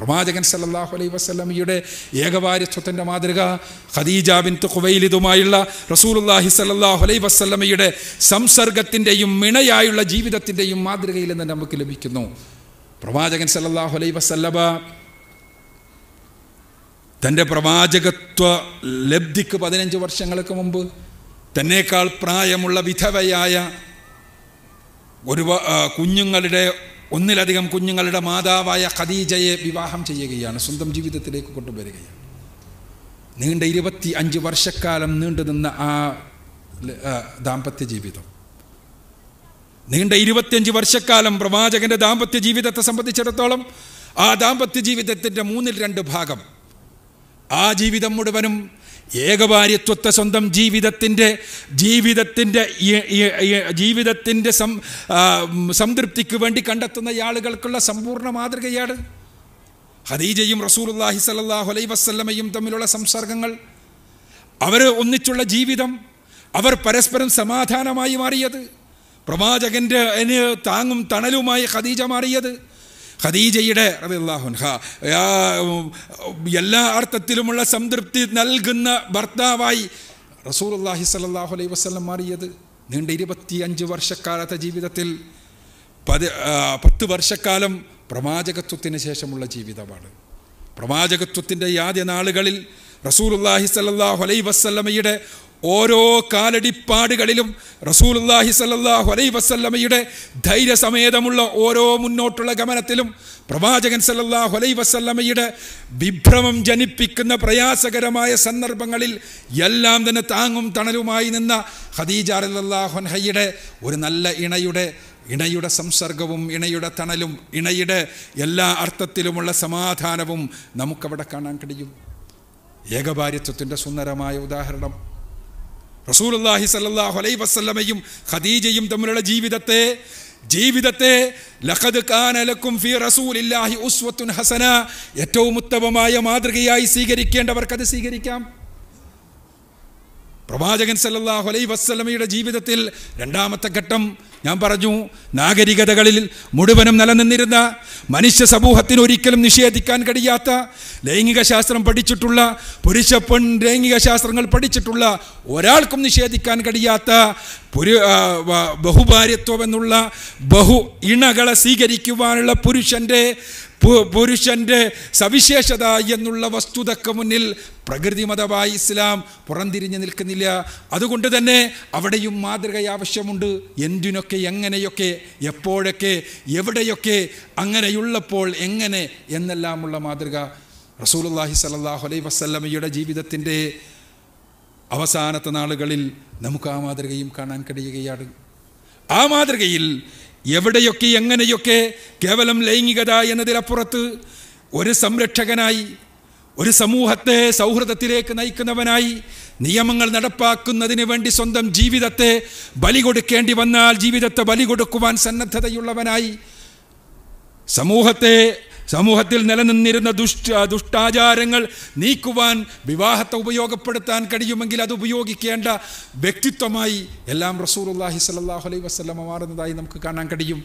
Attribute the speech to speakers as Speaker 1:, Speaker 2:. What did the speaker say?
Speaker 1: പ്രവാചകൻ സല്ലാഹു അലൈ വസ്ലമിയുടെ ഏകവാരിത്വത്തിൻ്റെ മാതൃക ഖദീജ ബിൻ തുവൈലിതുമായുള്ള റസൂലുല്ലാഹി സല്ലാഹു അലൈ വസ്ലമിയുടെ സംസർഗത്തിൻ്റെയും മിണയായുള്ള ജീവിതത്തിൻ്റെയും മാതൃകയിൽ നിന്ന് നമുക്ക് ലഭിക്കുന്നു പ്രവാചകൻ സല്ലാഹു അലൈ വസ്ലബ തൻ്റെ പ്രവാചകത്വ ലബ്ധിക്ക് പതിനഞ്ച് വർഷങ്ങൾക്ക് മുമ്പ് തന്നേക്കാൾ പ്രായമുള്ള വിധവയായ ഒരു കുഞ്ഞുങ്ങളുടെ ഒന്നിലധികം കുഞ്ഞുങ്ങളുടെ മാതാവായ ഖദീജയെ വിവാഹം ചെയ്യുകയാണ് സ്വന്തം ജീവിതത്തിലേക്ക് കൊണ്ടുവരികയാണ് നീണ്ട ഇരുപത്തി അഞ്ച് വർഷക്കാലം നീണ്ടു നിന്ന ആ ദാമ്പത്യ ജീവിതം നീണ്ട ഇരുപത്തിയഞ്ച് വർഷക്കാലം പ്രവാചകന്റെ ദാമ്പത്യ ജീവിതത്തെ സംബന്ധിച്ചിടത്തോളം ആ ദാമ്പത്യ ജീവിതത്തിന്റെ മൂന്നിൽ രണ്ട് ഭാഗം ആ ജീവിതം മുഴുവനും ഏകഭാര്യത്വത്തെ സ്വന്തം ജീവിതത്തിൻ്റെ ജീവിതത്തിൻ്റെ ജീവിതത്തിൻ്റെ സം സംതൃപ്തിക്ക് വേണ്ടി കണ്ടെത്തുന്ന ആളുകൾക്കുള്ള സമ്പൂർണ്ണ മാതൃകയാണ് ഹദീജയും റസൂലുല്ലാഹി സലല്ലാഹു അലൈ വസ്ല്ലമയും തമ്മിലുള്ള സംസർഗങ്ങൾ അവർ ഒന്നിച്ചുള്ള ജീവിതം അവർ പരസ്പരം സമാധാനമായി മാറിയത് പ്രവാചകൻ്റെ താങ്ങും തണലുമായി ഖദീജ മാറിയത് ഖദീജയുടെ റബിള്ളാഹുൻഹ എല്ലാ അർത്ഥത്തിലുമുള്ള സംതൃപ്തി നൽകുന്ന ഭർത്താവായി റസൂൽ അള്ളാഹി സലാഹു അലൈ വസ്ലം മാറിയത് നീണ്ട ഇരുപത്തി അഞ്ച് വർഷക്കാലത്തെ ജീവിതത്തിൽ പതി പത്ത് വർഷക്കാലം പ്രവാചകത്വത്തിന് ശേഷമുള്ള ജീവിതമാണ് പ്രവാചകത്വത്തിൻ്റെ ആദ്യ നാളുകളിൽ അള്ളാഹി സലാഹു അലൈ വസ്ലമയുടെ ഓരോ കാലടിപ്പാടുകളിലും റസൂൽല്ലാഹി സല്ലാഹു അലൈ വസല്ലമയുടെ ധൈര്യസമേതമുള്ള ഓരോ മുന്നോട്ടുള്ള ഗമനത്തിലും പ്രവാചകൻ സല്ലാഹു അലൈ വസല്ലമയുടെ വിഭ്രമം ജനിപ്പിക്കുന്ന പ്രയാസകരമായ സന്ദർഭങ്ങളിൽ എല്ലാം തന്നെ താങ്ങും തണലുമായി നിന്ന ഖദീജ റല്ലാഹുൻഹയുടെ ഒരു നല്ല ഇണയുടെ ഇണയുടെ സംസർഗവും ഇണയുടെ തണലും ഇണയുടെ എല്ലാ അർത്ഥത്തിലുമുള്ള സമാധാനവും നമുക്കവിടെ കാണാൻ കഴിയും ഏകഭാര്യത്വത്തിൻ്റെ സുന്ദരമായ ഉദാഹരണം റസൂലുല്ലാഹി സല്ലാഹു അലൈ വസ്ലമയും ഖദീജയും തമ്മിലുള്ള ജീവിതത്തെ ജീവിതത്തെ ലഖദ് കാനലക്കും ഫി റസൂലില്ലാഹി ഉസ്വത്തുൻ ഹസന ഏറ്റവും ഉത്തമമായ മാതൃകയായി സ്വീകരിക്കേണ്ടവർക്കത് സ്വീകരിക്കാം പ്രവാചകൻ സല്ലാഹു അലൈ വസ്സലമയുടെ ജീവിതത്തിൽ രണ്ടാമത്തെ ഘട്ടം ഞാൻ പറഞ്ഞു നാഗരികതകളിൽ മുഴുവനും നിലനിന്നിരുന്ന മനുഷ്യ സമൂഹത്തിന് ഒരിക്കലും നിഷേധിക്കാൻ കഴിയാത്ത ലൈംഗിക ശാസ്ത്രം പഠിച്ചിട്ടുള്ള പുരുഷ പെൺ ലൈംഗിക ശാസ്ത്രങ്ങൾ പഠിച്ചിട്ടുള്ള ഒരാൾക്കും നിഷേധിക്കാൻ കഴിയാത്ത പുരു ബഹുഭാര്യത്വം എന്നുള്ള ബഹു ഇണകളെ സ്വീകരിക്കുവാനുള്ള പുരുഷൻ്റെ പുരുഷന്റെ സവിശേഷത എന്നുള്ള വസ്തുതക്ക് മുന്നിൽ മതമായി ഇസ്ലാം പുറംതിരിഞ്ഞു നിൽക്കുന്നില്ല അതുകൊണ്ട് തന്നെ അവിടെയും മാതൃക ആവശ്യമുണ്ട് എന്തിനൊക്കെ എങ്ങനെയൊക്കെ എപ്പോഴൊക്കെ എവിടെയൊക്കെ അങ്ങനെയുള്ളപ്പോൾ എങ്ങനെ എന്നെല്ലാമുള്ള മാതൃക റസൂലുല്ലാഹി സലല്ലാഹു അലൈ വസ്ലമയുടെ ജീവിതത്തിൻ്റെ അവസാനത്തെ നാളുകളിൽ നമുക്ക് ആ മാതൃകയും കാണാൻ കഴിയുകയാണ് ആ മാതൃകയിൽ എവിടെയൊക്കെ എങ്ങനെയൊക്കെ കേവലം ലൈംഗികത എന്നതിലപ്പുറത്ത് ഒരു സംരക്ഷകനായി ഒരു സമൂഹത്തെ സൗഹൃദത്തിലേക്ക് നയിക്കുന്നവനായി നിയമങ്ങൾ നടപ്പാക്കുന്നതിന് വേണ്ടി സ്വന്തം ജീവിതത്തെ ബലി കൊടുക്കേണ്ടി വന്നാൽ ജീവിതത്തെ ബലി കൊടുക്കുവാൻ സന്നദ്ധതയുള്ളവനായി സമൂഹത്തെ സമൂഹത്തിൽ നിലനിന്നിരുന്ന ദുഷ്ട ദുഷ്ടാചാരങ്ങൾ നീക്കുവാൻ വിവാഹത്തെ ഉപയോഗപ്പെടുത്താൻ കഴിയുമെങ്കിൽ അത് ഉപയോഗിക്കേണ്ട വ്യക്തിത്വമായി എല്ലാം റസൂർ അള്ളാഹി സല്ലാഹു അലൈ വസ്ലമ മാറുന്നതായി നമുക്ക് കാണാൻ കഴിയും